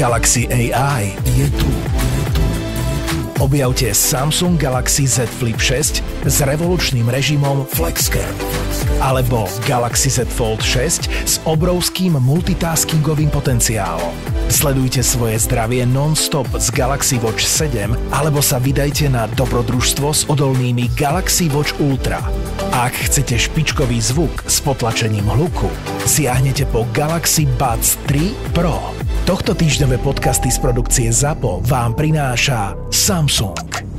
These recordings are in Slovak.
Galaxy AI je tu. Objavte Samsung Galaxy Z Flip 6 s revolučným režimom Flexcam alebo Galaxy Z Fold 6 s obrovským multitaskingovým potenciálom Sledujte svoje zdravie non-stop z Galaxy Watch 7 alebo sa vydajte na dobrodružstvo s odolnými Galaxy Watch Ultra. Ak chcete špičkový zvuk s potlačením hluku, siahnete po Galaxy Buds 3 Pro. Tohto týždňové podcasty z produkcie ZAPO vám prináša Samsung.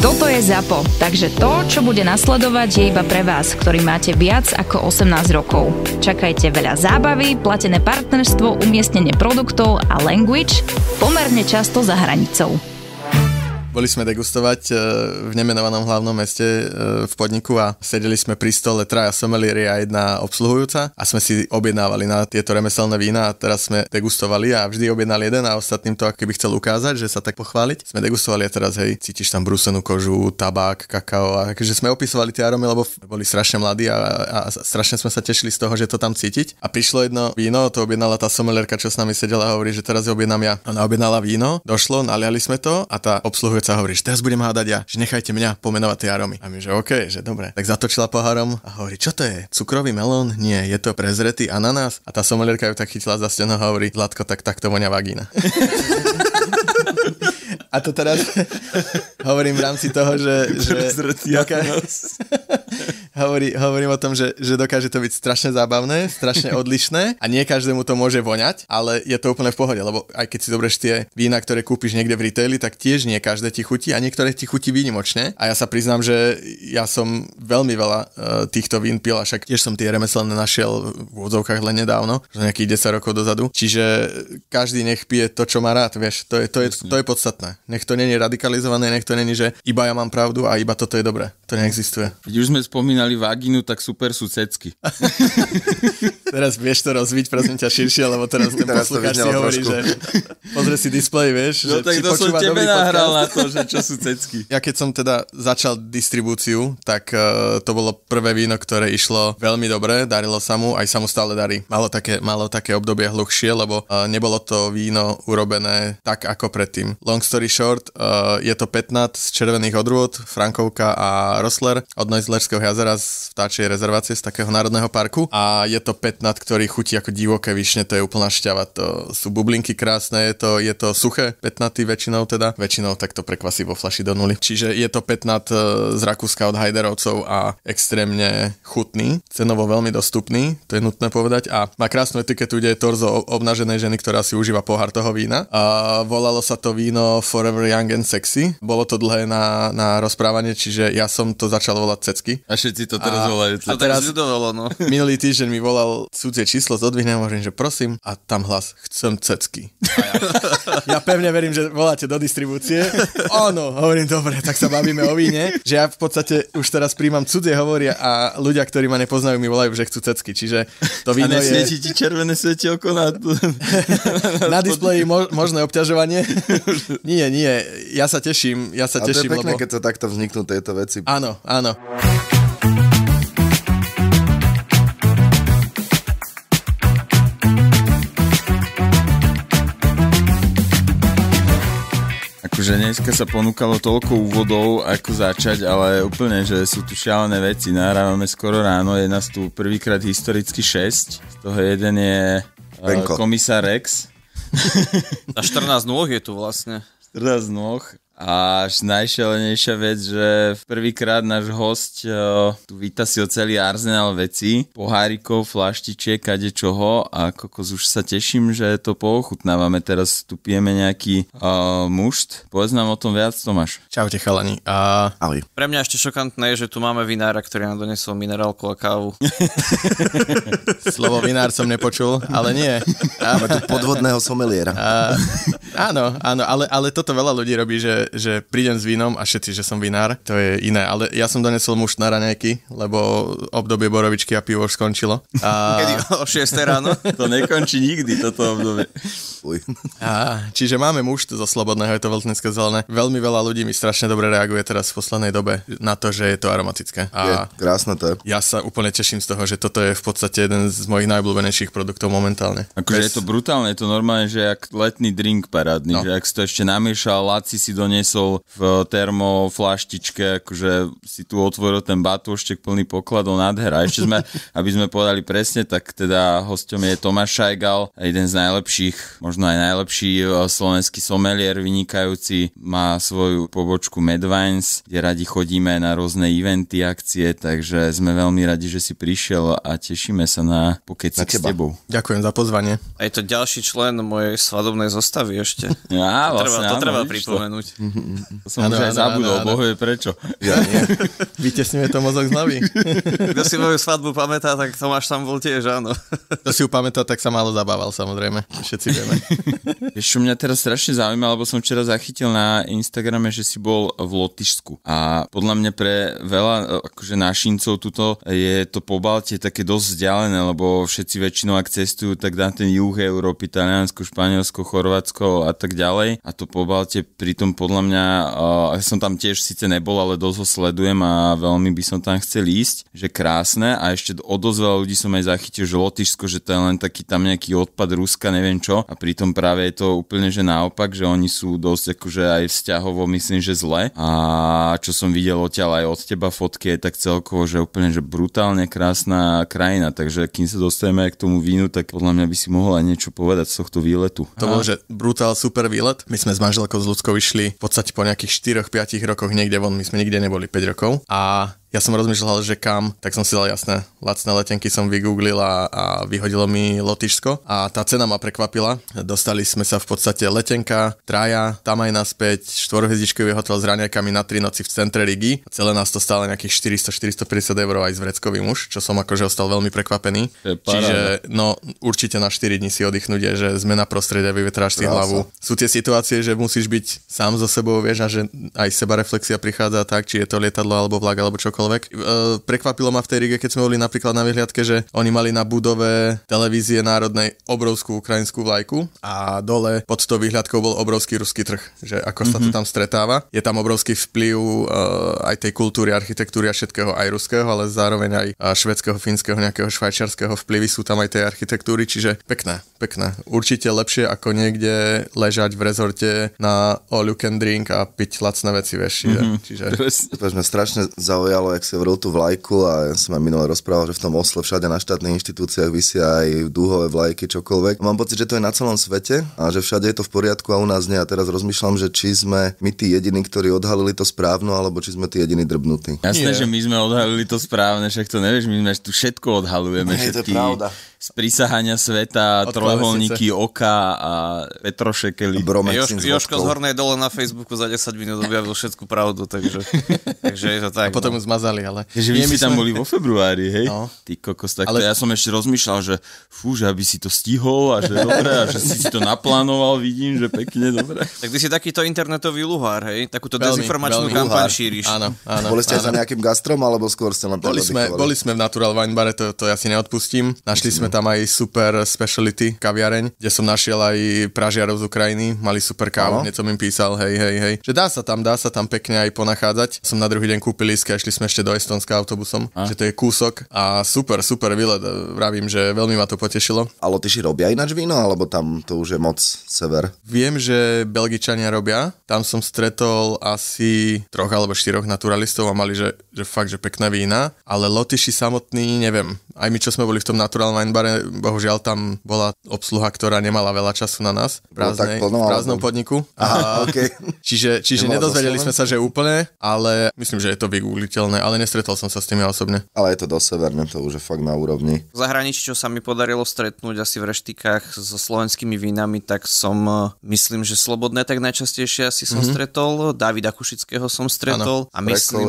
Toto je ZAPO, takže to, čo bude nasledovať, je iba pre vás, ktorý máte viac ako 18 rokov. Čakajte veľa zábavy, platené partnerstvo, umiestnenie produktov a language pomerne často za hranicou. Boli sme degustovať e, v nemenovanom hlavnom meste e, v podniku a sedeli sme pri stole traja somelieri a jedna obsluhujúca a sme si objednávali na tieto remeselné vína a teraz sme degustovali a vždy objednal jeden a ostatným to by chcel ukázať, že sa tak pochváliť. Sme degustovali a teraz hej, cítiš tam brúsenú kožu, tabák, kakao a takže sme opisovali tie aromy, lebo boli strašne mladí a, a, a strašne sme sa tešili z toho, že to tam cítiť. A prišlo jedno víno, to objednala tá somelierka, čo s nami sedela a hovorí, že teraz objednám ja. Ona objednala víno, došlo, naliali sme to a tá obsluhujúca sa hovorí, že teraz budem hádať ja, že nechajte mňa pomenovať tie aromy. A my, že OK, že dobre. Tak zatočila pohárom a hovorí, čo to je? Cukrový melón? Nie, je to prezretý ananás. A tá somelierka ju tak chytila za stenu a hovorí, Zlatko, tak takto vonia vagína. A to teraz hovorím v rámci toho, že... že doká... hovorí, hovorím o tom, že, že dokáže to byť strašne zábavné, strašne odlišné a nie každému to môže voňať, ale je to úplne v pohode, lebo aj keď si dobreš tie vína, ktoré kúpiš niekde v retaili, tak tiež nie každé ti chutí a niektoré ti chutí výnimočne. A ja sa priznám, že ja som veľmi veľa uh, týchto vín pil a však tiež som tie remeselné našiel v úvodzovkách len nedávno, že nejakých 10 rokov dozadu. Čiže každý nech pije to, čo má rád, vieš, to je, to je, to je, to je podstatné. Nech to není radikalizované, nech to není, že iba ja mám pravdu a iba toto je dobré. To neexistuje. Keď už sme spomínali vaginu, tak super sú cecky. teraz vieš to rozviť, prosím ťa, širšie, lebo teraz ten teraz poslucháč si hovorí, trošku. že pozrie si displej, vieš. No že tak to som tebe nahral na to, že čo sú cecky. Ja keď som teda začal distribúciu, tak uh, to bolo prvé víno, ktoré išlo veľmi dobre, darilo sa mu, aj sa mu stále darí. Malo také, malo také obdobie hluchšie, lebo uh, nebolo to víno urobené tak ako predtým. Long story short, uh, je to 15 z červených odrôd, Frankovka a Rosler od Neuslerského jazera z vtáčej rezervácie z takého národného parku a je to petnat, ktorý chutí ako divoké vyšne, to je úplná šťava, to sú bublinky krásne, je to, je to suché petnaty väčšinou teda, väčšinou takto prekvasí vo flaši do nuly. Čiže je to petnat e, z Rakúska od Hajderovcov a extrémne chutný, cenovo veľmi dostupný, to je nutné povedať a má krásnu etiketu, kde je torzo obnaženej ženy, ktorá si užíva pohár toho vína. A volalo sa to víno Forever Young and Sexy, bolo to dlhé na, na rozprávanie, čiže ja som to začal volať cecky. A všetci to teraz volajú. A teraz ľudovalo, no. Minulý týždeň mi volal cudzie číslo, zodvihnem hovorím, že prosím, a tam hlas, chcem cecky. Ja. ja pevne verím, že voláte do distribúcie. Áno, hovorím, dobre, tak sa bavíme o víne, že ja v podstate už teraz príjmam cudzie hovoria a ľudia, ktorí ma nepoznajú, mi volajú, že chcú cecky, čiže to víno a je... ti červené oko na... na displeji mo- možné obťažovanie. nie, nie, ja sa teším, ja sa a teším, to je pekné, lebo... keď sa takto vzniknú tieto veci. Áno, Áno, áno. akože dneska sa ponúkalo toľko úvodov, ako začať, ale úplne, že sú tu šialené veci. Nahrávame skoro ráno, je nás tu prvýkrát historicky 6, z toho jeden je uh, komisár Rex. A 14 nôh je tu vlastne. 14 nôh a až najšelenejšia vec, že prvýkrát náš host uh, tu vytasil celý arzenál veci, pohárikov, flaštičiek, kade čoho a kokos už sa teším, že to poochutnávame. Teraz tu pijeme nejaký uh, mušt. Povedz nám o tom viac, Tomáš. Čaute chalani. A... Pre mňa ešte šokantné je, že tu máme vinára, ktorý nám donesol minerálku a kávu. Slovo vinár som nepočul, ale nie. Máme tu podvodného someliera. A... Áno, áno, ale, ale toto veľa ľudí robí, že že prídem s vínom a všetci, že som vinár, to je iné. Ale ja som donesol muž na raňajky, lebo obdobie borovičky a pivo už skončilo. A... Kedy o 6 ráno? to nekončí nikdy, toto obdobie. A, čiže máme muž zo Slobodného, je to veľtnecké zelené. Veľmi veľa ľudí mi strašne dobre reaguje teraz v poslednej dobe na to, že je to aromatické. A je, krásne to je. Ja sa úplne teším z toho, že toto je v podstate jeden z mojich najobľúbenejších produktov momentálne. Akože Bez... je to brutálne, je to normálne, že jak letný drink parádny, no. že ak si to ešte namiešal, láci si nej doniesol v termoflaštičke, akože si tu otvoril ten batúštek plný pokladov nádhera. A ešte sme, aby sme povedali presne, tak teda hostom je Tomáš Šajgal, jeden z najlepších, možno aj najlepší e, slovenský somelier, vynikajúci, má svoju pobočku Medvines, kde radi chodíme na rôzne eventy, akcie, takže sme veľmi radi, že si prišiel a tešíme sa na pokeci s tebou. Ďakujem za pozvanie. A je to ďalší člen mojej svadobnej zostavy ešte. Ja, to, vlastne, treba, to áno, pripomenúť. To. Mhm. Mm-hmm. Som ano, už aj ano, zabudol, ano, bohu je prečo. Ja nie. Vytesňuje to mozog z hlavy. Kto si moju svadbu pamätá, tak Tomáš tam bol tiež, áno. Kto si ju pamätá, tak sa málo zabával, samozrejme. Všetci vieme. Ešte mňa teraz strašne zaujíma, lebo som včera zachytil na Instagrame, že si bol v Lotyšsku. A podľa mňa pre veľa e, akože našincov tuto je to po Baltie také dosť vzdialené, lebo všetci väčšinou ak cestujú, tak na ten juh Európy, Taliansko, Španielsko, Chorvátsko a tak ďalej. A to po Baltie pritom podľa podľa mňa, uh, som tam tiež síce nebol, ale dosť ho sledujem a veľmi by som tam chcel ísť, že krásne a ešte od dosť veľa ľudí som aj zachytil, že Lotyšsko, že to je len taký tam nejaký odpad Ruska, neviem čo a pritom práve je to úplne, že naopak, že oni sú dosť akože aj vzťahovo myslím, že zle a čo som videl odtiaľ aj od teba fotky, je tak celkovo, že úplne, že brutálne krásna krajina, takže kým sa dostaneme aj k tomu vínu, tak podľa mňa by si mohol aj niečo povedať z tohto výletu. To bol, že brutál super výlet. My sme s manželkou z Ľudskou išli v podstate po nejakých 4-5 rokoch niekde von, my sme nikde neboli 5 rokov a ja som rozmýšľal, že kam, tak som si dal jasné, lacné letenky som vygooglil a, a vyhodilo mi Lotyšsko a tá cena ma prekvapila. Dostali sme sa v podstate letenka, traja, tam aj naspäť, štvorhviezdičkový hotel s raniakami na tri noci v centre Rigi. Celé nás to stále nejakých 400-450 eur aj s vreckovým už, čo som akože ostal veľmi prekvapený. Čiže no určite na 4 dní si oddychnúť že sme na prostredia, vyvetráš si hlavu. Sú tie situácie, že musíš byť sám so sebou, vieš, a že aj seba reflexia prichádza tak, či je to lietadlo alebo vlak alebo čokoľvek čokoľvek. E, prekvapilo ma v tej Rige, keď sme boli napríklad na vyhliadke, že oni mali na budove televízie národnej obrovskú ukrajinskú vlajku a dole pod tou vyhliadkou bol obrovský ruský trh, že ako sa mm-hmm. to mhm. tam stretáva. Je tam obrovský vplyv e, aj tej kultúry, architektúry a všetkého aj ruského, ale zároveň aj e, švedského, fínskeho, nejakého švajčiarského vplyvy sú tam aj tej architektúry, čiže pekné, pekné. Určite lepšie ako niekde ležať v rezorte na all you can drink a piť lacné veci, vieš. mm-hmm. čiže... To sme strašne zaujalo Jak ak si hovoril tú vlajku a ja som aj minule rozprával, že v tom Osle všade na štátnych inštitúciách vysia aj dúhové vlajky, čokoľvek. Mám pocit, že to je na celom svete a že všade je to v poriadku a u nás nie. A teraz rozmýšľam, že či sme my tí jediní, ktorí odhalili to správno, alebo či sme tí jediní drbnutí. Jasné, yeah. že my sme odhalili to správne, však to nevieš, my sme tu všetko odhalujeme. Nie, všetky, to je pravda prísahania sveta, trojholníky oka a Petrošekely. Još, Joško z Hornej dole na Facebooku za 10 minút objavil všetku pravdu, takže, takže je to tak. A potom no. zmazali, ale... Že vy ste tam boli vo februári, hej? No. Ty kokos, tak ale... ja som ešte rozmýšľal, že fú, že aby si to stihol a že dobre, a že si to naplánoval, vidím, že pekne, dobre. Tak ty si takýto internetový luhár, hej? Takúto veľmi, dezinformačnú kampaň šíriš. Áno, áno. Boli ste áno. za nejakým gastrom, alebo skôr ste len boli sme, boli sme v Natural Wine Bare, to, to ja si neodpustím. Našli sme tam aj super speciality kaviareň, kde som našiel aj pražiarov z Ukrajiny, mali super kávu, niečo mi písal, hej, hej, hej. Že dá sa tam, dá sa tam pekne aj ponachádzať. Som na druhý deň kúpil a išli sme ešte do Estonska autobusom, uh-huh. že to je kúsok a super, super výlet, vravím, že veľmi ma to potešilo. A Lotyši robia ináč víno, alebo tam to už je moc sever? Viem, že Belgičania robia, tam som stretol asi troch alebo štyroch naturalistov a mali, že, že fakt, že pekná vína, ale Lotyši samotní neviem. Aj my, čo sme boli v tom Natural Wine bare, bohužiaľ tam bola obsluha, ktorá nemala veľa času na nás v, no prázdnej, no, plno, v prázdnom ale... podniku. Aha, okay. Čiže, čiže nedozvedeli sme sa, že úplne, ale myslím, že je to vygoogliteľné, ale nestretol som sa s tými osobne. Ale je to do severné, to už je fakt na úrovni. V zahraničí, čo sa mi podarilo stretnúť asi v reštikách so slovenskými vínami, tak som, e, myslím, že slobodné tak najčastejšie asi som mm-hmm. stretol. Davida Kušického som stretol. Ano, a, myslím,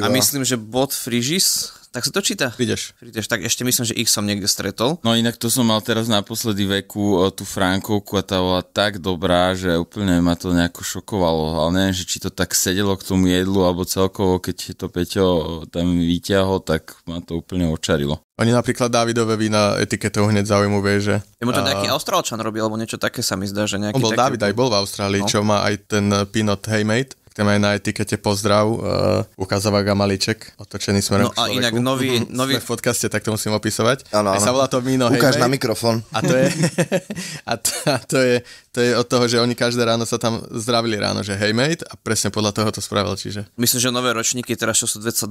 a myslím, že bod Frigis, tak sa to číta. Prídeš. Prídeš, tak ešte myslím, že ich som niekde stretol. No inak to som mal teraz naposledy veku tú Frankovku a tá bola tak dobrá, že úplne ma to nejako šokovalo. Ale neviem, že či to tak sedelo k tomu jedlu, alebo celkovo, keď to Peťo tam vyťahol, tak ma to úplne očarilo. Oni napríklad Dávidové vína etiketou hneď zaujímavé, že... Je mu to nejaký a... Austrálčan robil, alebo niečo také sa mi zdá, že nejaký... On bol taký... Dávid, aj bol v Austrálii, no. čo má aj ten Pinot Heymate tak tam aj na etikete pozdrav uh, eh, ukazovaga malíček, otočený smerom No a človeku. inak nový... Mhm. nový... v podcaste, tak to musím opisovať. Ano, ano. Aj sa volá to Mino Ukáž hey, na mikrofón. A to je, a to, a to je to je od toho, že oni každé ráno sa tam zdravili ráno, že hey mate a presne podľa toho to spravil, čiže. Myslím, že nové ročníky teraz, čo sú 22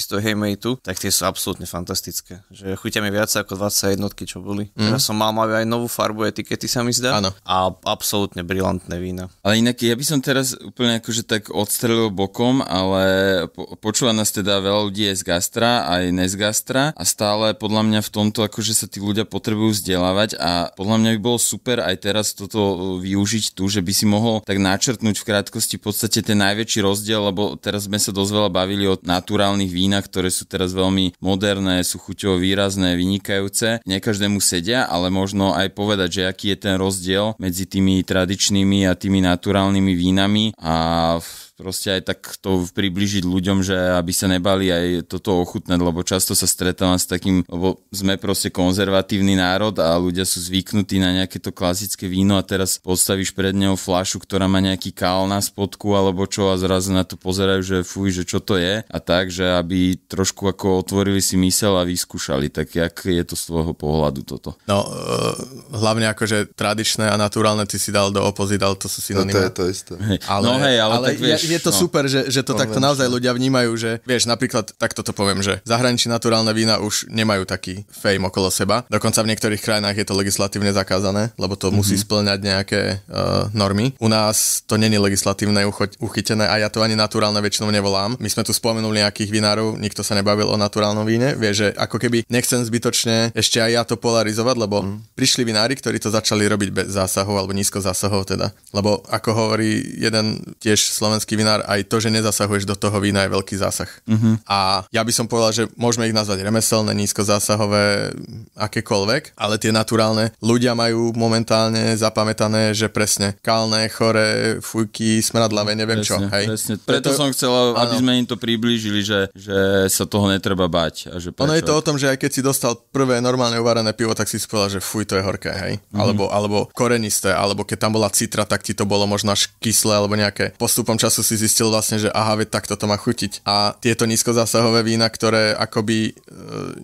z toho hey mateu, tak tie sú absolútne fantastické. Že chutia mi viac ako 21, čo boli. Mm. Teraz som mal, mal aj novú farbu etikety, sa mi zdá. Áno. A absolútne brilantné vína. Ale inak ja by som teraz úplne akože tak odstrelil bokom, ale po- počúva nás teda veľa ľudí je z gastra, aj ne z gastra a stále podľa mňa v tomto akože sa tí ľudia potrebujú vzdelávať a podľa mňa by bolo super aj teraz toto využiť tu, že by si mohol tak načrtnúť v krátkosti v podstate ten najväčší rozdiel, lebo teraz sme sa dosť veľa bavili o naturálnych vínach, ktoré sú teraz veľmi moderné, sú chuťovo výrazné, vynikajúce. Nie každému sedia, ale možno aj povedať, že aký je ten rozdiel medzi tými tradičnými a tými naturálnymi vínami a proste aj tak to približiť ľuďom, že aby sa nebali aj toto ochutnať, lebo často sa stretávam s takým, lebo sme proste konzervatívny národ a ľudia sú zvyknutí na nejaké to klasické víno a teraz postavíš pred neho flašu, ktorá má nejaký kál na spodku alebo čo a zrazu na to pozerajú, že fuj, že čo to je a tak, že aby trošku ako otvorili si mysel a vyskúšali, tak jak je to z tvojho pohľadu toto? No, e, hlavne akože tradičné a naturálne ty si dal do opozí, dal to sú synonymy. No to je to isté. Hej. Ale, no hej, ale, ale tak vieš, ja, je to no, super, že, že to konvenčne. takto naozaj ľudia vnímajú, že vieš, napríklad takto to poviem, že zahraničí naturálne vína už nemajú taký fame okolo seba. Dokonca v niektorých krajinách je to legislatívne zakázané, lebo to mm-hmm. musí mhm. splňať nejaké uh, normy. U nás to není legislatívne ucho- uchytené a ja to ani naturálne väčšinou nevolám. My sme tu spomenuli nejakých vinárov, nikto sa nebavil o naturálnom víne. Vieš, že ako keby nechcem zbytočne ešte aj ja to polarizovať, lebo mm. prišli vinári, ktorí to začali robiť bez zásahov alebo nízko zásahov teda. Lebo ako hovorí jeden tiež slovenský vinár, aj to, že nezasahuješ do toho vína je veľký zásah. Mm-hmm. A ja by som povedal, že môžeme ich nazvať remeselné, nízkozásahové, akékoľvek, ale tie naturálne ľudia majú momentálne zapamätané, že presne kalné, chore, fujky, smradlavé, neviem presne, čo. Hej. Presne. Preto, Preto som chcel, aby sme im to priblížili, že, že sa toho netreba bať. A že ono je to o tom, že aj keď si dostal prvé normálne uvarené pivo, tak si spola, že fuj, to je horké, hej. Mm-hmm. Alebo, alebo korenisté, alebo keď tam bola citra, tak ti to bolo možno až kyslé, alebo nejaké. Postupom času si zistil vlastne, že aha, veď takto to má chutiť. A tieto nízkozásahové vína, ktoré akoby e,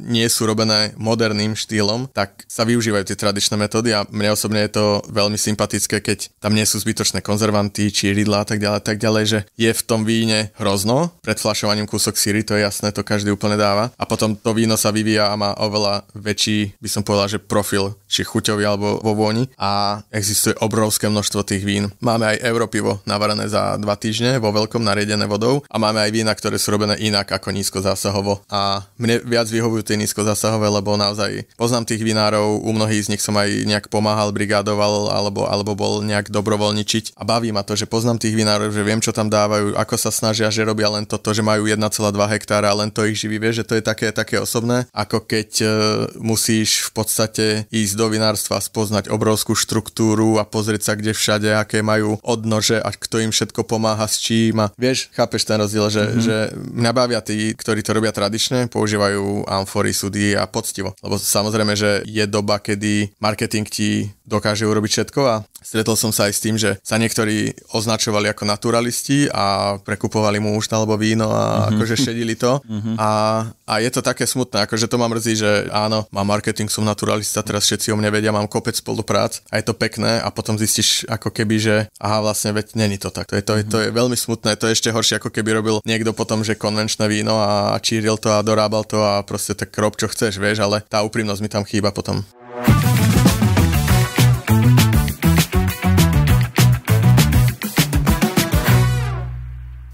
nie sú robené moderným štýlom, tak sa využívajú tie tradičné metódy a mne osobne je to veľmi sympatické, keď tam nie sú zbytočné konzervanty, rydla a tak ďalej, tak ďalej, že je v tom víne hrozno, pred flašovaním kúsok síry, to je jasné, to každý úplne dáva. A potom to víno sa vyvíja a má oveľa väčší, by som povedal, že profil, či chuťový alebo vo vôni. A existuje obrovské množstvo tých vín. Máme aj Európivo navarené za dva týždne bežne vo veľkom nariedené vodou a máme aj vína, ktoré sú robené inak ako nízkozásahovo. A mne viac vyhovujú tie zásahové, lebo naozaj poznám tých vinárov, u mnohých z nich som aj nejak pomáhal, brigádoval alebo, alebo bol nejak dobrovoľničiť a baví ma to, že poznám tých vinárov, že viem, čo tam dávajú, ako sa snažia, že robia len toto, že majú 1,2 hektára len to ich živí, vie, že to je také, také osobné, ako keď e, musíš v podstate ísť do vinárstva, spoznať obrovskú štruktúru a pozrieť sa, kde všade, aké majú odnože a kto im všetko pomáha, s s čím a vieš, chápeš ten rozdiel, že, mm-hmm. že mňa bavia tí, ktorí to robia tradične, používajú amfory, súdy a poctivo. Lebo samozrejme, že je doba, kedy marketing ti dokáže urobiť všetko a stretol som sa aj s tým, že sa niektorí označovali ako naturalisti a prekupovali mu už alebo víno a mm-hmm. akože šedili to. Mm-hmm. A, a je to také smutné, akože to mám mrzí, že áno, mám marketing, som naturalista, teraz všetci o mne vedia, mám kopec spoluprác a je to pekné a potom zistíš ako keby, že aha, vlastne veď není to tak. To je, to, mm-hmm. to je veľmi veľmi smutné. To je ešte horšie, ako keby robil niekto potom, že konvenčné víno a číril to a dorábal to a proste tak rob, čo chceš, vieš, ale tá úprimnosť mi tam chýba potom.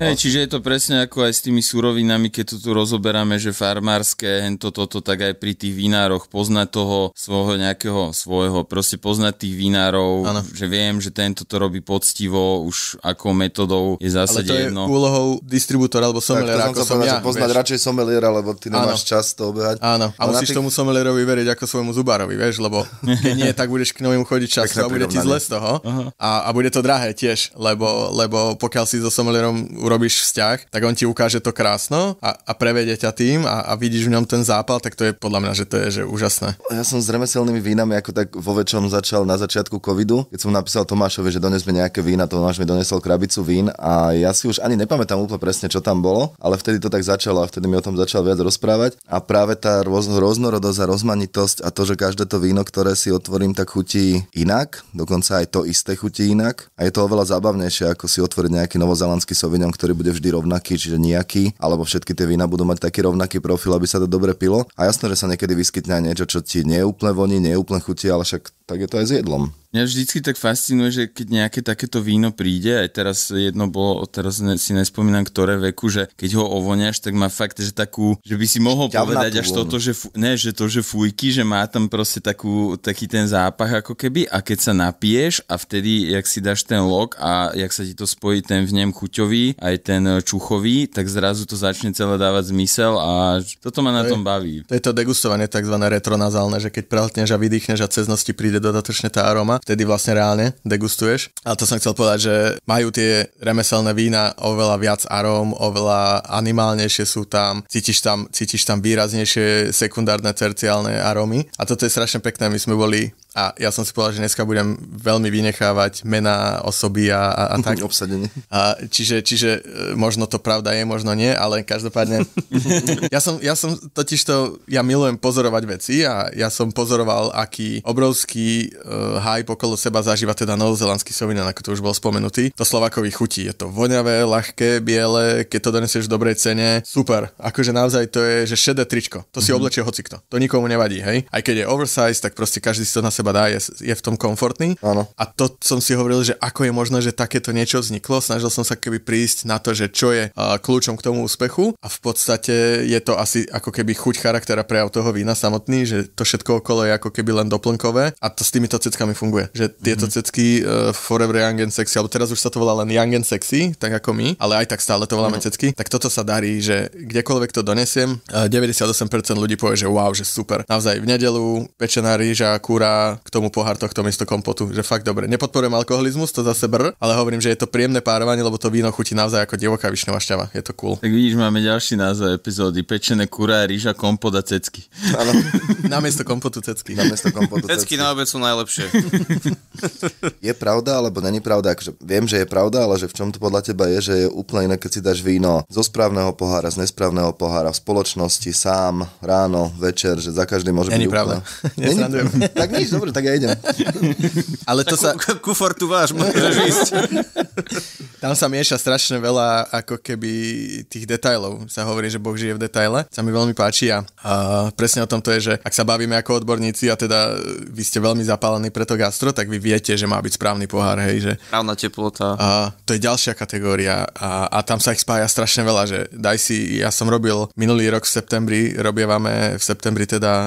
Hej, no. čiže je to presne ako aj s tými surovinami, keď to tu rozoberáme, že farmárske, hento toto, tak aj pri tých vinároch poznať toho svojho nejakého svojho, proste poznať tých vinárov, ano. že viem, že tento to robí poctivo, už ako metodou je zásade Ale to je úlohou distribútora alebo someliera, ako som ja. poznať vieš. radšej someliera, lebo ty nemáš ano. čas to obehať. Áno, a, musíš tých... tomu somelierovi veriť ako svojmu zubárovi, vieš, lebo keď nie, tak budeš k novým chodiť často a bude ti zle z toho a, a bude to drahé tiež, lebo, lebo pokiaľ si so somelierom urobíš vzťah, tak on ti ukáže to krásno a, a prevede ťa tým a, a vidíš v ňom ten zápal, tak to je podľa mňa, že to je že úžasné. Ja som s remeselnými vínami ako tak vo väčšom začal na začiatku covidu, keď som napísal Tomášovi, že donesme nejaké vína, Tomáš mi donesol krabicu vín a ja si už ani nepamätám úplne presne, čo tam bolo, ale vtedy to tak začalo a vtedy mi o tom začal viac rozprávať a práve tá rôz, rôznorodosť a rozmanitosť a to, že každé to víno, ktoré si otvorím, tak chutí inak, dokonca aj to isté chutí inak a je to oveľa zábavnejšie, ako si otvoriť nejaký novozelandský Sauvignon, ktorý bude vždy rovnaký, čiže nejaký, alebo všetky tie vína budú mať taký rovnaký profil, aby sa to dobre pilo. A jasné, že sa niekedy vyskytne aj niečo, čo ti neúplne voní, neúplne chutí, ale však tak je to aj s jedlom. Mňa vždycky tak fascinuje, že keď nejaké takéto víno príde, aj teraz jedno bolo, teraz ne, si nespomínam, ktoré veku, že keď ho ovoniaš, tak má fakt, že takú, že by si mohol Šťavná povedať až toto, že fu, ne, že to, že fujky, že má tam proste takú, taký ten zápach ako keby a keď sa napiješ a vtedy, jak si dáš ten lok a jak sa ti to spojí ten vnem chuťový, aj ten čuchový, tak zrazu to začne celé dávať zmysel a toto ma na to tom je, baví. To je to degustovanie tzv. retronazálne, že keď prehltneš a vydýchneš a cez príde dodatočne tá aroma, vtedy vlastne reálne degustuješ. A to som chcel povedať, že majú tie remeselné vína oveľa viac aróm, oveľa animálnejšie sú tam, cítiš tam, cítiš tam výraznejšie sekundárne, terciálne arómy. A toto je strašne pekné, my sme boli a ja som si povedal, že dneska budem veľmi vynechávať mená, osoby a, a, a tak. Obsadenie. A, čiže, čiže e, možno to pravda je, možno nie, ale každopádne. ja, som, ja som totiž to, ja milujem pozorovať veci a ja som pozoroval, aký obrovský uh, hype okolo seba zažíva teda novozelandský sovinan, ako to už bol spomenutý. To Slovakovi chutí. Je to voňavé, ľahké, biele, keď to donesieš v dobrej cene, super. Akože naozaj to je, že šedé tričko. To si mm-hmm. oblečie hocikto. To nikomu nevadí, hej. Aj keď je oversize, tak proste každý si to na seba seba dá, je, je v tom komfortný. Áno. A to som si hovoril, že ako je možné, že takéto niečo vzniklo. Snažil som sa keby prísť na to, že čo je uh, kľúčom k tomu úspechu a v podstate je to asi ako keby chuť charaktera prejav toho vína samotný, že to všetko okolo je ako keby len doplnkové a to s týmito ceckami funguje. Že tieto mm-hmm. cecky uh, Forever Young and Sexy, alebo teraz už sa to volá len Young and Sexy, tak ako my, ale aj tak stále to voláme mm-hmm. cecky, tak toto sa darí, že kdekoľvek to donesiem, uh, e, 98% ľudí povie, že wow, že super. Naozaj v nedelu pečená rýža, kúra, k tomu pohár tohto miesto kompotu, že fakt dobre. Nepodporujem alkoholizmus, to zase br, ale hovorím, že je to príjemné párovanie, lebo to víno chutí naozaj ako divoká vyšňová šťava. Je to cool. Tak vidíš, máme ďalší názov epizódy. Pečené kurá, rýža, kompot a cecky. Áno. miesto kompotu cecky. Namiesto kompotu cecky. Cecky na obec sú najlepšie. je pravda alebo není pravda? Akože viem, že je pravda, ale že v čom to podľa teba je, že je úplne iné, keď si dáš víno zo správneho pohára, z nesprávneho pohára, v spoločnosti, sám, ráno, večer, že za každý môže Není byť pravda. Úplne... Není, tak nič, no, dobre, tak ja idem. Ale to sa... Kufor tu váš, môžeš ísť. Tam sa mieša strašne veľa ako keby tých detajlov. Sa hovorí, že Boh žije v detaile. Sa mi veľmi páči a, a presne o tom to je, že ak sa bavíme ako odborníci a teda vy ste veľmi zapálení pre to gastro, tak vy viete, že má byť správny pohár, hej, že... Právna teplota. A to je ďalšia kategória a, a tam sa ich spája strašne veľa, že daj si, ja som robil minulý rok v septembri, robievame v septembri teda uh,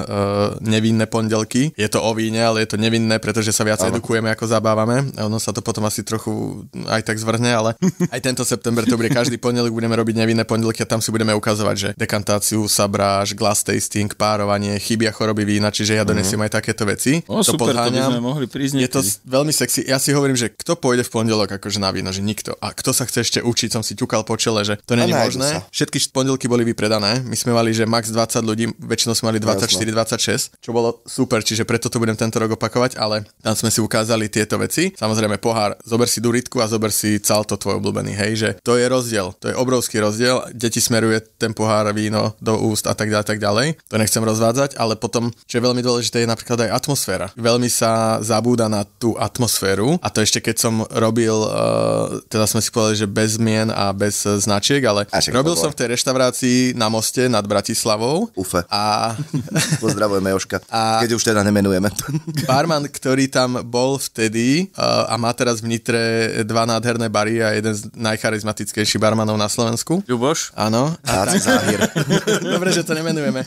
nevinné pondelky. Je to o víne, ale je to nevinné, pretože sa viac Áno. edukujeme ako zabávame. Ono sa to potom asi trochu aj tak zvrhne, ale ale aj tento september to bude každý pondelok, budeme robiť nevinné pondelky a tam si budeme ukazovať, že dekantáciu, sabráž, glass tasting, párovanie, chybia choroby vína, čiže ja donesiem mm-hmm. aj takéto veci. O, no, to super, podháňam. to by sme mohli prísť Je to veľmi sexy. Ja si hovorím, že kto pôjde v pondelok akože na víno, že nikto. A kto sa chce ešte učiť, som si ťukal po čele, že to není možné. Sa. Všetky pondelky boli vypredané. My sme mali, že max 20 ľudí, väčšinou sme mali 24, 26, čo bolo super, čiže preto to budem tento rok opakovať, ale tam sme si ukázali tieto veci. Samozrejme pohár, zober si duritku a zober si calto to tvoj obľúbený, hej, že to je rozdiel, to je obrovský rozdiel, deti smeruje ten pohár víno do úst a tak ďalej, tak ďalej, to nechcem rozvádzať, ale potom, čo je veľmi dôležité, je napríklad aj atmosféra. Veľmi sa zabúda na tú atmosféru a to ešte keď som robil, uh, teda sme si povedali, že bez mien a bez značiek, ale Aček, robil som v tej reštaurácii na moste nad Bratislavou. Ufe. A... Pozdravujeme Joška, a... keď už teda nemenujeme. barman, ktorý tam bol vtedy uh, a má teraz v Nitre dva nádherné bary, a jeden z najcharizmatickejších barmanov na Slovensku. Ľuboš? Áno. A tam... Záhir. Dobre, že to nemenujeme.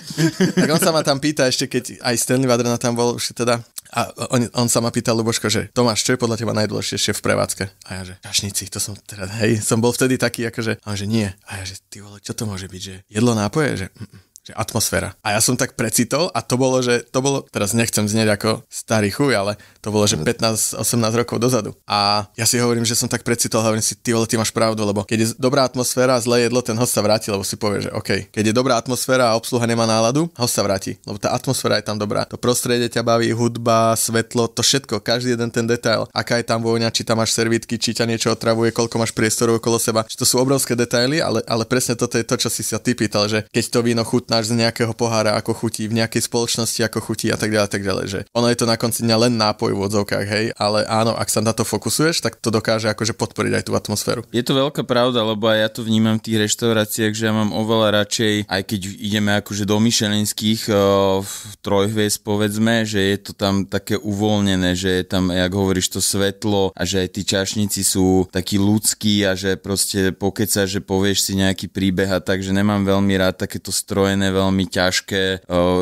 Tak on sa ma tam pýta ešte, keď aj Stanley Vadrna tam bol, už teda a on, on sa ma pýtal, Luboško, že Tomáš, čo je podľa teba najdôležitejšie v prevádzke? A ja, že kašnici, to som teda, hej, som bol vtedy taký, akože, a on, že nie. A ja, že ty vole, čo to môže byť, že jedlo nápoje? Že, mm, mm že atmosféra. A ja som tak precitol a to bolo, že to bolo, teraz nechcem znieť ako starý chuj, ale to bolo, že 15-18 rokov dozadu. A ja si hovorím, že som tak precitol, hovorím si, ty vole, ty máš pravdu, lebo keď je dobrá atmosféra a zlé jedlo, ten host sa vráti, lebo si povie, že OK. Keď je dobrá atmosféra a obsluha nemá náladu, host sa vráti, lebo tá atmosféra je tam dobrá. To prostredie ťa baví, hudba, svetlo, to všetko, každý jeden ten detail. Aká je tam vôňa, či tam máš servítky, či ťa niečo otravuje, koľko máš priestorov okolo seba. Či to sú obrovské detaily, ale, ale presne toto je to, čo si sa ty pýtal, že keď to víno chutná, náš z nejakého pohára, ako chutí, v nejakej spoločnosti, ako chutí a tak ďalej, tak ďalej. Že ono je to na konci dňa len nápoj v odzovkách, hej, ale áno, ak sa na to fokusuješ, tak to dokáže akože podporiť aj tú atmosféru. Je to veľká pravda, lebo aj ja to vnímam v tých reštauráciách, že ja mám oveľa radšej, aj keď ideme akože do myšelinských eh, v trojhviez, povedzme, že je to tam také uvoľnené, že je tam, jak hovoríš, to svetlo a že aj tí čašníci sú takí ľudskí a že proste pokeca, že povieš si nejaký príbeh a tak, že nemám veľmi rád takéto strojené veľmi ťažké, e,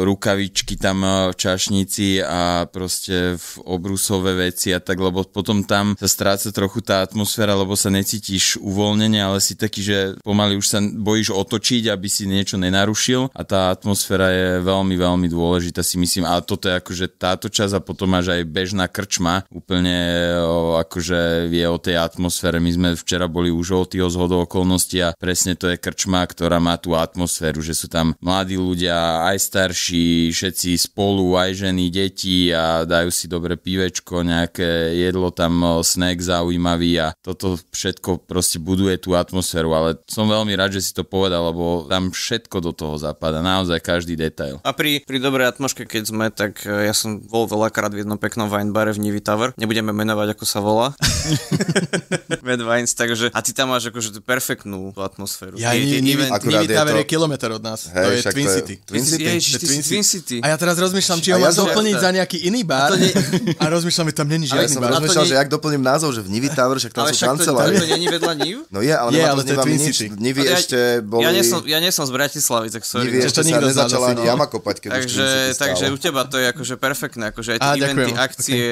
rukavičky tam e, v čašnici a proste v obrusové veci a tak, lebo potom tam sa stráca trochu tá atmosféra, lebo sa necítiš uvoľnenie, ale si taký, že pomaly už sa bojíš otočiť, aby si niečo nenarušil a tá atmosféra je veľmi, veľmi dôležitá si myslím a toto je akože táto časť a potom máš aj bežná krčma, úplne e, akože je o tej atmosfére. My sme včera boli už o tých zhodov okolností a presne to je krčma, ktorá má tú atmosféru, že sú tam mladí no mladí ľudia, aj starší, všetci spolu, aj ženy, deti a dajú si dobre pivečko, nejaké jedlo tam, snack zaujímavý a toto všetko proste buduje tú atmosféru, ale som veľmi rád, že si to povedal, lebo tam všetko do toho zapadá, naozaj každý detail. A pri, pri dobrej atmoške, keď sme, tak e, ja som bol veľakrát v jednom peknom wine bare v Nivy Tower, nebudeme menovať, ako sa volá. Mad Vines, takže a ty tam máš akože tú perfektnú atmosféru. Ja, Nivy, Tower je kilometr od nás. Hej, je však Twin City. Twin City? Ježiš, ty Twin, si Twin City. A ja teraz rozmýšľam, či ho ja mám doplniť za nejaký iný bar. A, nie... a rozmýšľam, že tam není žiadny ja bar. Ja rozmýšľal, nie... že ak doplním názov, že v Nivy Tower, však tam ale sú kancelárie. Ale však to není vedľa Niv? No je, ale, je, ale to je Twin City. Nivy ešte boli... Ja nesom, ja nie z Bratislavy, tak sorry. Nivy ešte sa nezačala ani jama kopať, keď takže, takže u teba to je akože perfektné, akože aj tie eventy, akcie,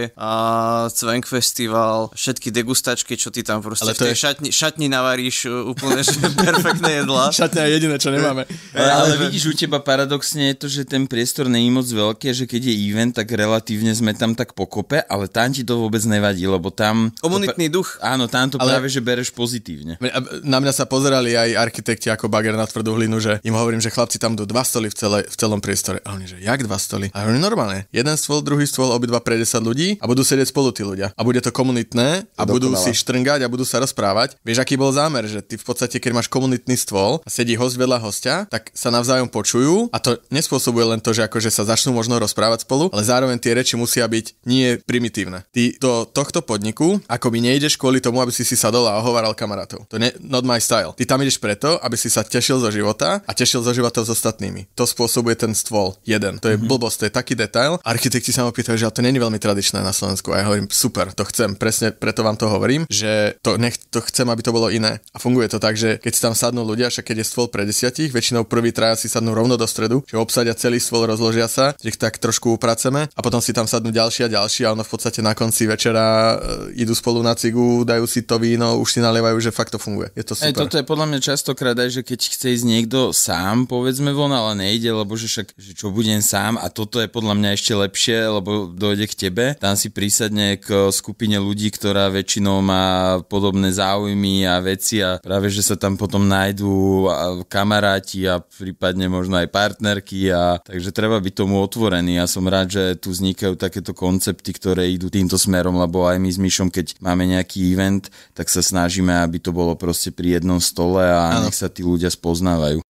Cvenk festival, všetky degustačky, čo ty tam proste v tej šatni navaríš e, úplne perfektné jedla. Šatňa je jediné, čo nemáme. ale vidíš, vidíš u teba paradoxne je to, že ten priestor není moc veľký, že keď je event, tak relatívne sme tam tak pokope, ale tam ti to vôbec nevadí, lebo tam... Komunitný duch. Áno, tam to ale... práve, že bereš pozitívne. Na mňa sa pozerali aj architekti ako bager na tvrdú hlinu, že im hovorím, že chlapci tam do dva stoly v, celé, v celom priestore. A oni, že jak dva stoly? A oni normálne. Jeden stôl, druhý stôl, obidva pre 10 ľudí a budú sedieť spolu tí ľudia. A bude to komunitné a Dokonala. budú si štrngať a budú sa rozprávať. Vieš, aký bol zámer, že ty v podstate, keď máš komunitný stôl a sedí host vedľa hostia, tak sa navzájom navzájom počujú a to nespôsobuje len to, že akože sa začnú možno rozprávať spolu, ale zároveň tie reči musia byť nie primitívne. Ty do tohto podniku ako akoby nejdeš kvôli tomu, aby si si sadol a ohováral kamarátov. To je not my style. Ty tam ideš preto, aby si sa tešil zo života a tešil zo života s ostatnými. To spôsobuje ten stôl. Jeden. To je mm-hmm. blbosť, to je taký detail. Architekti sa ma pýtajú, že to není veľmi tradičné na Slovensku a ja hovorím, super, to chcem, presne preto vám to hovorím, že to, nech, to chcem, aby to bolo iné. A funguje to tak, že keď si tam sadnú ľudia, však keď je stôl pre desiatich, väčšinou prvý traja si sadnú rovno do stredu, že obsadia celý stôl, rozložia sa, že ich tak trošku upraceme a potom si tam sadnú ďalší a ďalší a ono v podstate na konci večera e, idú spolu na cigu, dajú si to víno, už si nalievajú, že fakt to funguje. Je to super. Aj toto je podľa mňa častokrát aj, že keď chce ísť niekto sám, povedzme von, ale nejde, lebo že však, že čo budem sám a toto je podľa mňa ešte lepšie, lebo dojde k tebe, tam si prísadne k e, skupine ľudí, ktorá väčšinou má podobné záujmy a veci a práve, že sa tam potom nájdú kamaráti a prípadne prípadne možno aj partnerky a takže treba byť tomu otvorený. Ja som rád, že tu vznikajú takéto koncepty, ktoré idú týmto smerom, lebo aj my s Myšom, keď máme nejaký event, tak sa snažíme, aby to bolo proste pri jednom stole a ano. nech sa tí ľudia spoznávajú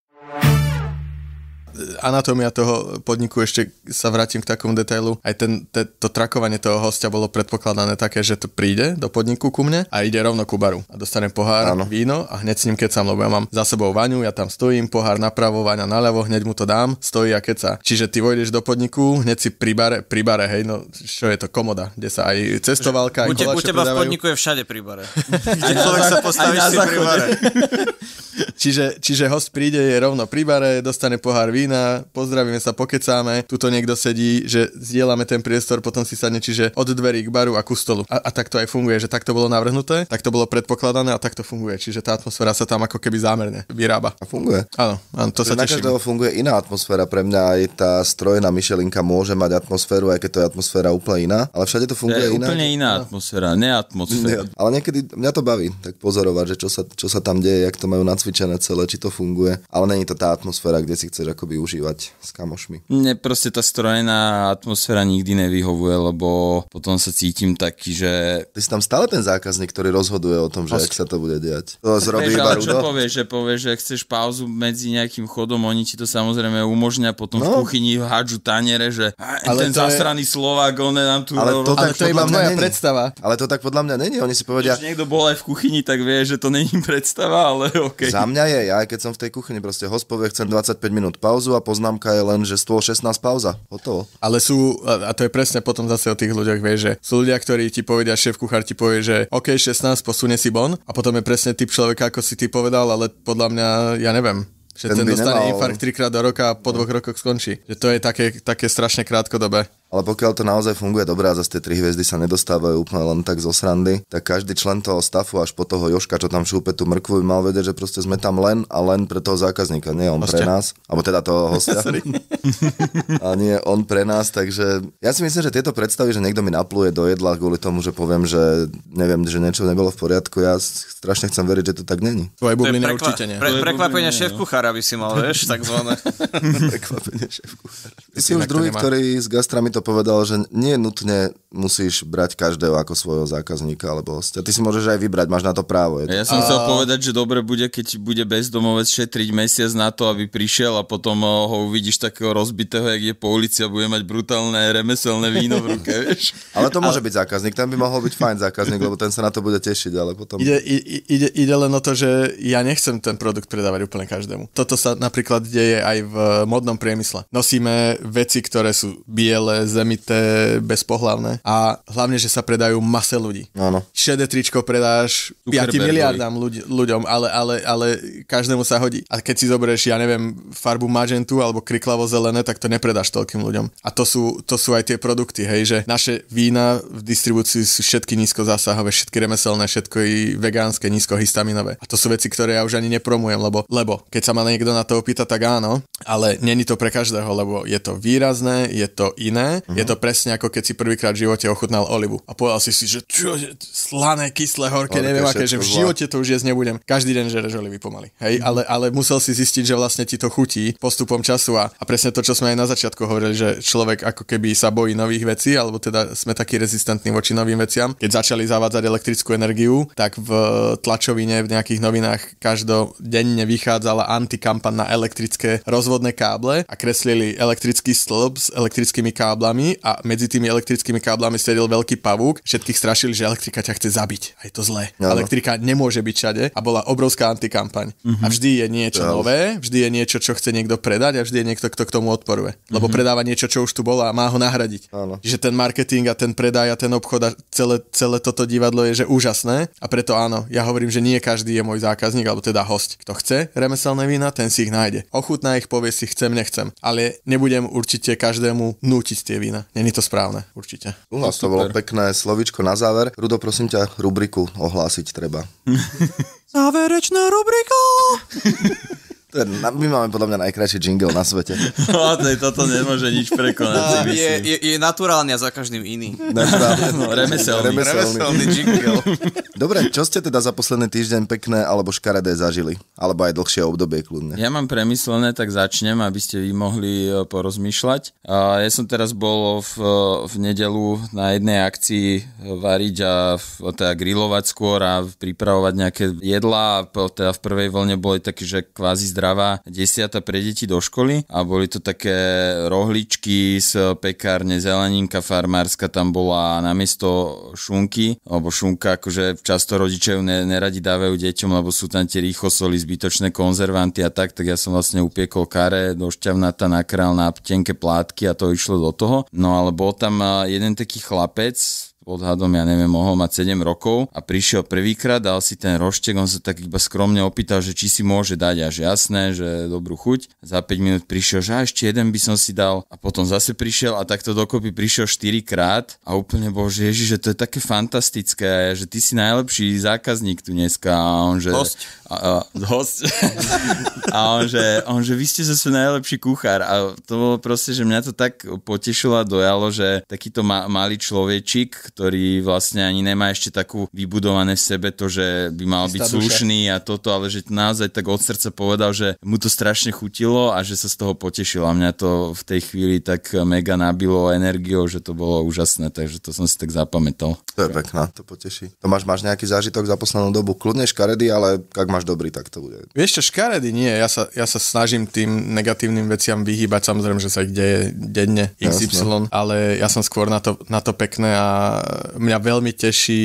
anatómia toho podniku, ešte sa vrátim k takom detailu, aj ten, te, to trakovanie toho hostia bolo predpokladané také, že to príde do podniku ku mne a ide rovno ku baru a dostanem pohár, Áno. víno a hneď s ním keď lebo ja mám za sebou vaňu, ja tam stojím, pohár napravo, vaňa naľavo, hneď mu to dám, stojí a keď sa. Čiže ty vojdeš do podniku, hneď si pri bare, pri bare hej, no čo je to, komoda, kde sa aj cestovalka, aj U, te, u teba predávajú. v podniku je všade pri bare. človek sa si pri bare. Čiže, čiže host príde, je rovno pri bare, dostane pohár vína, pozdravíme sa, pokecáme, tuto niekto sedí, že zdieľame ten priestor, potom si sadne, čiže od dverí k baru a ku stolu. A, a tak to aj funguje, že takto bolo navrhnuté, tak to bolo predpokladané a takto funguje. Čiže tá atmosféra sa tam ako keby zámerne vyrába. A funguje. Áno, áno to sa na teším. každého funguje iná atmosféra. Pre mňa aj tá strojná myšelinka môže mať atmosféru, aj keď to je atmosféra úplne iná, ale všade to funguje iná. Úplne iná atmosféra, neatmosféra. ale niekedy mňa to baví, tak pozorovať, že čo sa, čo sa tam deje, jak to majú nacvičené rozpracované celé, či to funguje, ale není to tá atmosféra, kde si chceš akoby užívať s kamošmi. Mne proste tá strojená atmosféra nikdy nevyhovuje, lebo potom sa cítim taký, že... Ty si tam stále ten zákazník, ktorý rozhoduje o tom, že ak sa to bude diať. To zrobí iba ale čo povieš, že povieš, že chceš pauzu medzi nejakým chodom, oni ti to samozrejme umožňa, potom no. v kuchyni hádžu tanere, že ale ten zasraný je... Slovák, on nám tu... Ale to, ale to je iba moja predstava. Ale to tak podľa mňa není, oni si povedia... Keď niekto bol aj v kuchyni, tak vie, že to není predstava, ale okej. Okay. Za mňa je, ja keď som v tej kuchyni, proste hospovie, chcem 25 minút pauzu a poznámka je len, že stôl 16 pauza, hotovo. Ale sú, a to je presne potom zase o tých ľuďoch, vieš, že sú ľudia, ktorí ti povedia, šéf kuchár ti povie, že OK, 16, posunie si bon a potom je presne typ človeka, ako si ty povedal, ale podľa mňa, ja neviem, že ten, ten dostane nemal... infarkt trikrát do roka a po dvoch rokoch skončí. Že to je také, také strašne krátkodobé ale pokiaľ to naozaj funguje dobre a zase tie tri hviezdy sa nedostávajú úplne len tak zo srandy, tak každý člen toho stafu až po toho Joška, čo tam šúpe tú mrkvu, by mal vedieť, že proste sme tam len a len pre toho zákazníka, nie on hostia. pre nás, alebo teda toho hostia. a nie on pre nás, takže ja si myslím, že tieto predstavy, že niekto mi napluje do jedla kvôli tomu, že poviem, že neviem, že niečo nebolo v poriadku, ja strašne chcem veriť, že to tak není. To bubliny prekla- určite nie. Pre- prekvapenie šéf no. kuchára by si mal, vieš, takzvané. prekvapenie šéf kuchára. Ty si už druhý, ktorý s gastrami to povedal, že nie nutne musíš brať každého ako svojho zákazníka alebo hostia. Ty si môžeš aj vybrať, máš na to právo. Je to... Ja som a... chcel povedať, že dobre bude, keď bude bezdomovec šetriť mesiac na to, aby prišiel a potom eh, ho uvidíš takého rozbitého, jak je po ulici a bude mať brutálne remeselné víno v ruke, vieš. Ale to môže a... byť zákazník, tam by mohol byť fajn zákazník, lebo ten sa na to bude tešiť, ale potom... Ide, ide, ide len o to, že ja nechcem ten produkt predávať úplne každému. Toto sa napríklad deje aj v modnom priemysle. Nosíme veci, ktoré sú biele, zemité, bezpohlavné. A hlavne, že sa predajú mase ľudí. Áno. Šedé tričko predáš 5 miliardám ľudí, ľuďom, ale, ale, ale každému sa hodí. A keď si zoberieš, ja neviem, farbu magentu alebo kriklavo zelené, tak to nepredáš toľkým ľuďom. A to sú, to sú aj tie produkty, hej, že naše vína v distribúcii sú všetky nízkozásahové, všetky remeselné, všetko i vegánske, nízkohistaminové. A to sú veci, ktoré ja už ani nepromujem, lebo, lebo keď sa ma niekto na to opýta, tak áno, ale není to pre každého, lebo je to výrazné, je to iné mm-hmm. je to presne ako keď si prvýkrát v živote ochutnal olivu a povedal si si, že čo, slané, kyslé, horké, Horké, neviem aké, že v živote to už jesť nebudem. Každý deň žereš olivy pomaly. Hej, mm-hmm. ale, ale musel si zistiť, že vlastne ti to chutí postupom času a, a presne to, čo sme aj na začiatku hovorili, že človek ako keby sa bojí nových vecí, alebo teda sme takí rezistentní voči novým veciam. Keď začali zavádzať elektrickú energiu, tak v tlačovine v nejakých novinách každodenne vychádzala antikampan na elektrické rozvodné káble a kreslili elektrický stĺp s elektrickými káblami káblami a medzi tými elektrickými káblami sedel veľký pavúk. Všetkých strašili, že elektrika ťa chce zabiť. A je to zlé. Ano. Elektrika nemôže byť všade a bola obrovská antikampaň. Uh-huh. A vždy je niečo ja. nové, vždy je niečo, čo chce niekto predať a vždy je niekto, kto k tomu odporuje. Uh-huh. Lebo mhm. predáva niečo, čo už tu bolo a má ho nahradiť. Áno. Čiže ten marketing a ten predaj a ten obchod a celé, celé toto divadlo je že úžasné a preto áno, ja hovorím, že nie každý je môj zákazník alebo teda host. Kto chce remeselné vína, ten si ich nájde. Ochutná ich, povie si chcem, nechcem. Ale nebudem určite každému nútiť tie pitie vína. Není to správne, určite. U to, to bolo pekné slovičko na záver. Rudo, prosím ťa, rubriku ohlásiť treba. Záverečná rubrika! My máme podľa mňa najkrajší jingle na svete. No, to, toto nemôže nič prekonať. No, je, je, je naturálny a za každým iný. No, no, remeselný. remeselný. Remeselný jingle. Dobre, čo ste teda za posledný týždeň pekné alebo škaredé zažili? Alebo aj dlhšie obdobie kľudne? Ja mám premyslené, tak začnem, aby ste vy mohli e, porozmýšľať. Ja som teraz bol v, e, v nedelu na jednej akcii e, variť a teda grillovať skôr a pripravovať nejaké jedlá. Teda v prvej vlne boli také, že kvázi zdravé zdravá desiata pre deti do školy a boli to také rohličky z pekárne Zeleninka farmárska tam bola namiesto šunky, alebo šunka akože často rodičia ju neradi dávajú deťom, lebo sú tam tie soli, zbytočné konzervanty a tak, tak ja som vlastne upiekol kare do šťavnata, nakral na tenké plátky a to išlo do toho. No ale bol tam eh, jeden taký chlapec, odhadom, ja neviem, mohol mať 7 rokov a prišiel prvýkrát, dal si ten roštek, on sa tak iba skromne opýtal, že či si môže dať až jasné, že dobrú chuť. Za 5 minút prišiel, že a ešte jeden by som si dal a potom zase prišiel a takto dokopy prišiel 4 krát a úplne bol, že Ježiš, že to je také fantastické, že ty si najlepší zákazník tu dneska a on, že... Host. A, a, host. a on, že, on, že vy ste zase najlepší kuchár a to bolo proste, že mňa to tak potešilo a dojalo, že takýto ma, malý človečik, ktorý vlastne ani nemá ešte takú vybudované v sebe to, že by mal byť slušný a toto, ale že naozaj tak od srdca povedal, že mu to strašne chutilo a že sa z toho potešil a mňa to v tej chvíli tak mega nabilo energiou, že to bolo úžasné, takže to som si tak zapamätal. To je pekná, to poteší. Tomáš, máš nejaký zážitok za poslednú dobu? Kľudne škaredý, ale ak máš dobrý, tak to bude. Vieš čo, škaredý nie, ja sa, ja sa snažím tým negatívnym veciam vyhýbať, samozrejme, že sa ich deje denne XY, Jasne. ale ja som skôr na to, na to pekné a mňa veľmi teší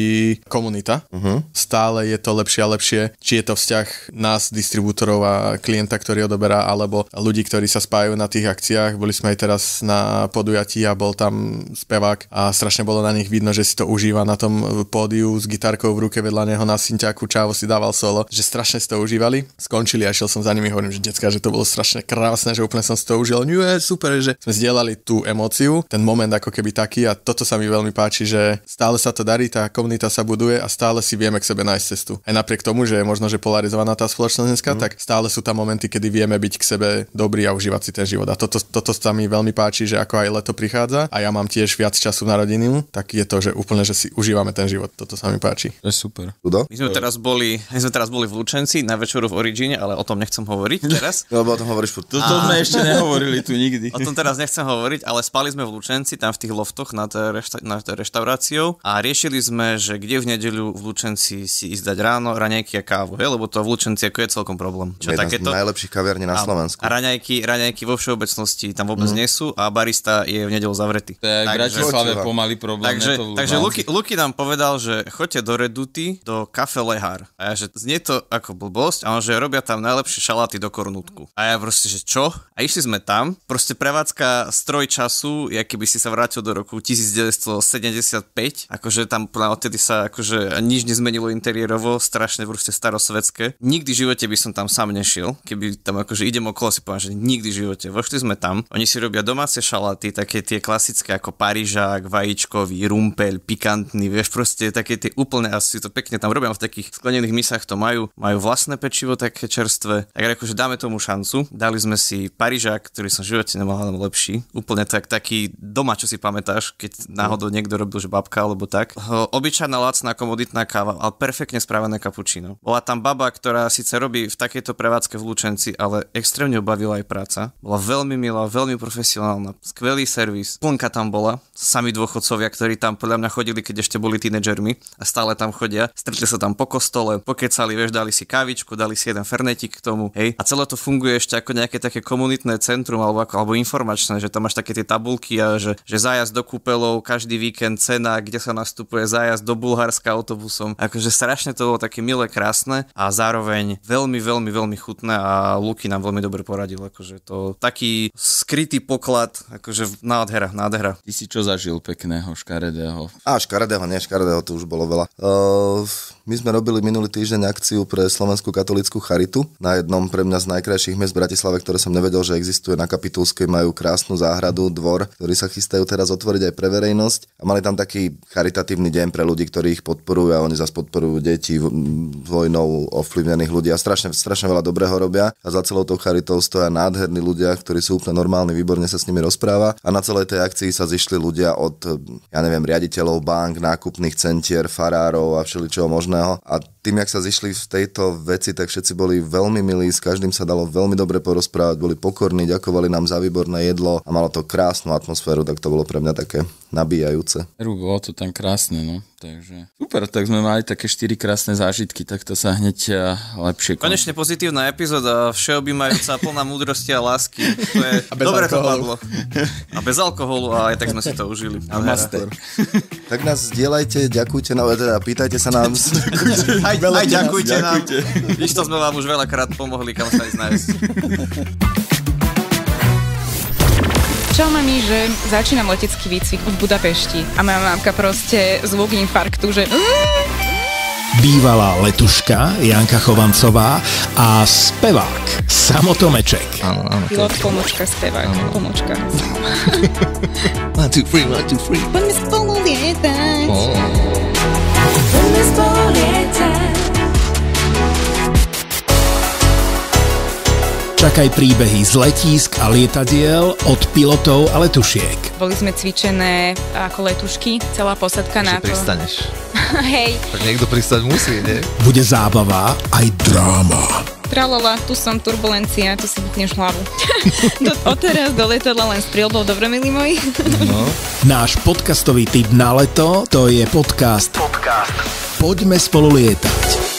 komunita. Uh-huh. Stále je to lepšie a lepšie, či je to vzťah nás, distribútorov a klienta, ktorý odoberá, alebo ľudí, ktorí sa spájajú na tých akciách. Boli sme aj teraz na podujatí a bol tam spevák a strašne bolo na nich vidno, že si to užíva na tom pódiu s gitarkou v ruke vedľa neho na synťaku, čavo si dával solo, že strašne si to užívali. Skončili a šiel som za nimi, hovorím, že decka, že to bolo strašne krásne, že úplne som si to užil. Nie, super, že sme zdieľali tú emóciu, ten moment ako keby taký a toto sa mi veľmi páči, že stále sa to darí, tá komunita sa buduje a stále si vieme k sebe nájsť cestu. Aj napriek tomu, že je možno, že polarizovaná tá spoločnosť dneska, mm. tak stále sú tam momenty, kedy vieme byť k sebe dobrí a užívať si ten život. A toto, toto sa mi veľmi páči, že ako aj leto prichádza a ja mám tiež viac času na rodinu, tak je to, že úplne, že si užívame ten život. Toto sa mi páči. To je super. Udo? My sme teraz boli, my sme teraz boli v Lučenci na večeru v Origine, ale o tom nechcem hovoriť teraz. Lebo o tom hovoríš furt. To, sme ešte nehovorili tu nikdy. O tom teraz nechcem hovoriť, ale spali sme v Lučenci, tam v tých loftoch na tej rešta, na tej reštaurácii reštauráciou a riešili sme, že kde v nedeľu v Lučenci si ísť dať ráno raňajky a kávu, hej, lebo to v Lučenci ako je celkom problém. Čo Jedna takéto... z najlepších kaviarní na Slovensku. A raňajky, raňajky vo všeobecnosti tam vôbec mm. nie sú a barista je v nedeľu zavretý. To je takže, pomaly problém. Takže, takže Luky, Luky nám povedal, že choďte do Reduty, do Cafe Lehar. A ja, že znie to ako blbosť, ale že robia tam najlepšie šaláty do korunútku. A ja proste, že čo? A išli sme tam, proste prevádzka stroj času, ja keby si sa vrátil do roku 1970. 95, akože tam na odtedy sa akože nič nezmenilo interiérovo, strašne proste starosvedské. Nikdy v živote by som tam sám nešiel, keby tam akože idem okolo si poviem, že nikdy v živote. Vošli sme tam, oni si robia domáce šalaty, také tie klasické ako Parížák, vajíčkový, rumpel, pikantný, vieš, proste také tie úplne, asi to pekne tam robia, v takých sklenených misách to majú, majú vlastné pečivo také čerstvé. Tak akože dáme tomu šancu, dali sme si Parížák, ktorý som v živote nemal lepší, úplne tak, taký doma, čo si pamätáš, keď náhodou niekto robil, že babka alebo tak. Obyčajná lacná komoditná káva, ale perfektne spravené kapučino. Bola tam baba, ktorá síce robí v takejto prevádzke v Lučenci, ale extrémne obavila aj práca. Bola veľmi milá, veľmi profesionálna, skvelý servis. Plnka tam bola, sami dôchodcovia, ktorí tam podľa mňa chodili, keď ešte boli tínedžermi a stále tam chodia. Stretli sa tam po kostole, pokecali, vieš, dali si kávičku, dali si jeden fernetik k tomu, hej. A celé to funguje ešte ako nejaké také komunitné centrum alebo, ako, alebo informačné, že tam máš také tie tabulky a že, že zájazd do kúpelov každý víkend, cen Žilina, kde sa nastupuje zájazd do Bulharska autobusom. Akože strašne to bolo také milé, krásne a zároveň veľmi, veľmi, veľmi chutné a Luky nám veľmi dobre poradil. Akože to taký skrytý poklad, akože nádhera, nádhera. Ty si čo zažil pekného, škaredého? A škaredého, nie škaredého, to už bolo veľa. Uh my sme robili minulý týždeň akciu pre Slovenskú katolickú charitu na jednom pre mňa z najkrajších miest v Bratislave, ktoré som nevedel, že existuje na Kapitulskej. Majú krásnu záhradu, dvor, ktorý sa chystajú teraz otvoriť aj pre verejnosť. A mali tam taký charitatívny deň pre ľudí, ktorí ich podporujú a oni zase podporujú deti vojnou ovplyvnených ľudí a strašne, strašne veľa dobrého robia. A za celou tou charitou stoja nádherní ľudia, ktorí sú úplne normálni, výborne sa s nimi rozpráva. A na celej tej akcii sa zišli ľudia od, ja neviem, riaditeľov bank, nákupných centier, farárov a všeličoho možného možného a tým, jak sa zišli v tejto veci, tak všetci boli veľmi milí, s každým sa dalo veľmi dobre porozprávať, boli pokorní, ďakovali nám za výborné jedlo a malo to krásnu atmosféru, tak to bolo pre mňa také nabíjajúce. Eru, bolo to tam krásne, no. Takže super, tak sme mali také štyri krásne zážitky, tak to sa hneď eh, lepšie. Kon... Konečne pozitívna epizóda, všeobjímajúca, plná múdrosti a lásky. To je... A bez Dobre alkoholu. A bez alkoholu a aj tak sme si to užili. A master. tak nás zdieľajte, ďakujte nám, teda pýtajte sa nám. aj, aj ďakujte, nás, ďakujte nám. Víš, to sme vám už veľakrát pomohli, kam sa ísť nájsť. Čau mami, že začínam letecký výcvik v Budapešti a moja mamka proste zvuk infarktu, že bývalá letuška Janka Chovancová a spevák Samo Áno, áno. Pilot, pomočka, spevák, áno. pomočka. one, two, three, one, two, three. Poďme spolu lietať. Oh. Poďme spolu lietať. Čakaj príbehy z letísk a lietadiel od pilotov a letušiek. Boli sme cvičené ako letušky, celá posadka na to. pristaneš. Hej. Tak niekto pristať musí, nie? Bude zábava aj dráma. Tralala, tu som, turbulencia, tu si vypneš hlavu. to, odteraz do letadla len s prílbou, dobre, milí moji? no. Náš podcastový tip na leto, to je podcast. Podcast. Poďme spolu lietať.